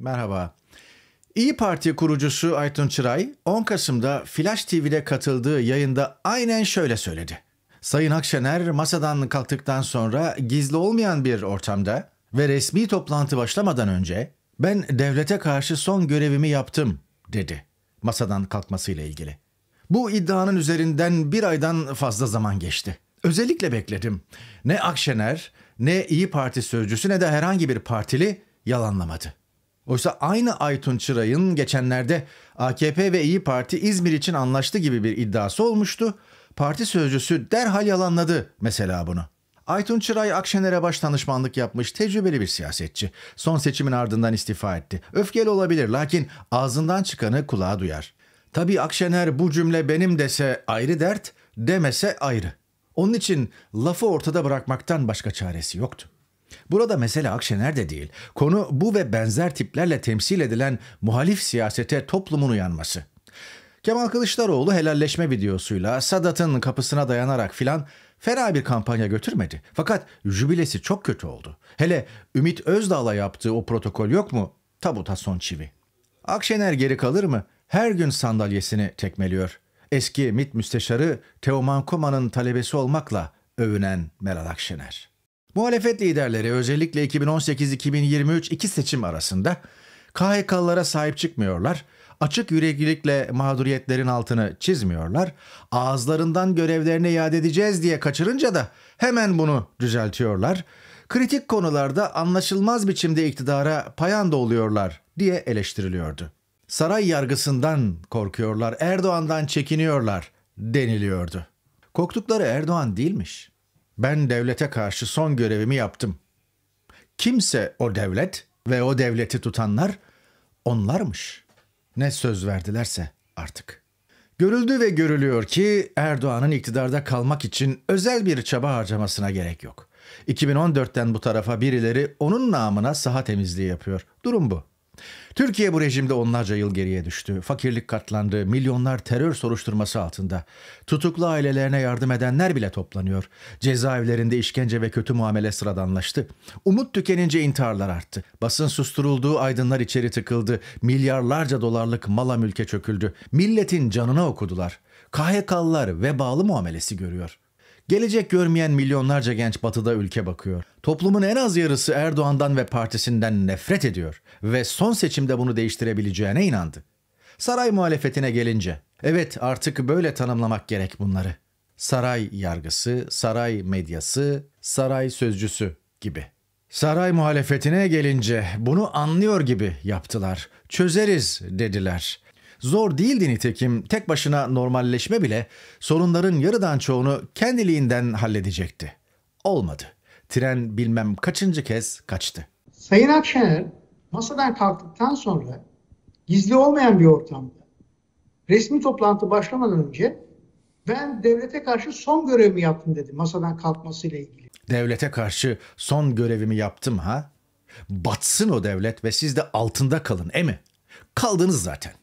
Merhaba. İyi Parti kurucusu Aytun Çıray 10 Kasım'da Flash TV'de katıldığı yayında aynen şöyle söyledi. Sayın Akşener masadan kalktıktan sonra gizli olmayan bir ortamda ve resmi toplantı başlamadan önce ben devlete karşı son görevimi yaptım dedi masadan kalkmasıyla ilgili. Bu iddianın üzerinden bir aydan fazla zaman geçti. Özellikle bekledim. Ne Akşener, ne İyi Parti sözcüsü ne de herhangi bir partili yalanlamadı. Oysa aynı Aytun Çıray'ın geçenlerde AKP ve İyi Parti İzmir için anlaştı gibi bir iddiası olmuştu. Parti sözcüsü derhal yalanladı mesela bunu. Aytun Çıray Akşener'e baş danışmanlık yapmış tecrübeli bir siyasetçi. Son seçimin ardından istifa etti. Öfkeli olabilir lakin ağzından çıkanı kulağa duyar. Tabii Akşener bu cümle benim dese ayrı dert, demese ayrı. Onun için lafı ortada bırakmaktan başka çaresi yoktu. Burada mesele Akşener de değil. Konu bu ve benzer tiplerle temsil edilen muhalif siyasete toplumun uyanması. Kemal Kılıçdaroğlu helalleşme videosuyla Sadat'ın kapısına dayanarak filan fena bir kampanya götürmedi. Fakat jübilesi çok kötü oldu. Hele Ümit Özdağ'la yaptığı o protokol yok mu? Tabuta son çivi. Akşener geri kalır mı? Her gün sandalyesini tekmeliyor. Eski MİT müsteşarı Teoman Koma'nın talebesi olmakla övünen Meral Akşener. Muhalefet liderleri özellikle 2018-2023 iki seçim arasında KHK'lara sahip çıkmıyorlar, açık yüreklilikle mağduriyetlerin altını çizmiyorlar, ağızlarından görevlerini iade edeceğiz diye kaçırınca da hemen bunu düzeltiyorlar, kritik konularda anlaşılmaz biçimde iktidara payanda oluyorlar diye eleştiriliyordu. Saray yargısından korkuyorlar, Erdoğan'dan çekiniyorlar deniliyordu. Korktukları Erdoğan değilmiş ben devlete karşı son görevimi yaptım. Kimse o devlet ve o devleti tutanlar onlarmış. Ne söz verdilerse artık. Görüldü ve görülüyor ki Erdoğan'ın iktidarda kalmak için özel bir çaba harcamasına gerek yok. 2014'ten bu tarafa birileri onun namına saha temizliği yapıyor. Durum bu. Türkiye bu rejimde onlarca yıl geriye düştü. Fakirlik katlandı, milyonlar terör soruşturması altında. Tutuklu ailelerine yardım edenler bile toplanıyor. Cezaevlerinde işkence ve kötü muamele sıradanlaştı. Umut tükenince intiharlar arttı. Basın susturulduğu aydınlar içeri tıkıldı. Milyarlarca dolarlık mala mülke çöküldü. Milletin canına okudular. KHK'lılar bağlı muamelesi görüyor. Gelecek görmeyen milyonlarca genç batıda ülke bakıyor. Toplumun en az yarısı Erdoğan'dan ve partisinden nefret ediyor ve son seçimde bunu değiştirebileceğine inandı. Saray muhalefetine gelince, evet artık böyle tanımlamak gerek bunları. Saray yargısı, saray medyası, saray sözcüsü gibi. Saray muhalefetine gelince bunu anlıyor gibi yaptılar. Çözeriz dediler. Zor değildi nitekim tek başına normalleşme bile sorunların yarıdan çoğunu kendiliğinden halledecekti. Olmadı. Tren bilmem kaçıncı kez kaçtı. Sayın Akşener masadan kalktıktan sonra gizli olmayan bir ortamda resmi toplantı başlamadan önce ben devlete karşı son görevimi yaptım dedi masadan kalkmasıyla ilgili. Devlete karşı son görevimi yaptım ha? Batsın o devlet ve siz de altında kalın e mi? Kaldınız zaten.